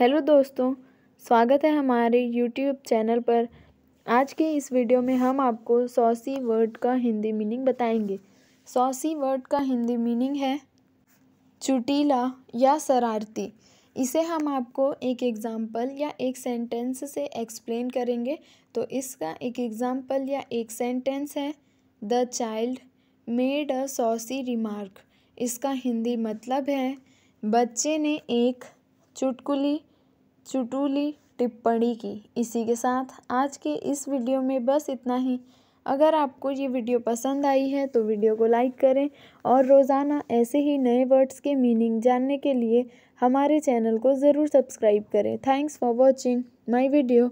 hello दोस्तों स्वागत है हमारे यूट्यूब चैनल पर आज के इस वीडियो में हम आपको सौसी वर्ड का हिंदी मीनिंग बताएंगे सौसी वर्ड का हिंदी मीनिंग है चुटीला या शरारती इसे हम आपको एक एग्ज़ाम्पल या एक सेंटेंस से एक्सप्लेन करेंगे तो इसका एक एग्ज़ाम्पल या एक सेंटेंस है the child made a saucy remark इसका हिंदी मतलब है बच्चे ने एक चुटकुली चुटुली टिप्पणी की इसी के साथ आज के इस वीडियो में बस इतना ही अगर आपको ये वीडियो पसंद आई है तो वीडियो को लाइक करें और रोज़ाना ऐसे ही नए वर्ड्स के मीनिंग जानने के लिए हमारे चैनल को ज़रूर सब्सक्राइब करें thanks for watching my video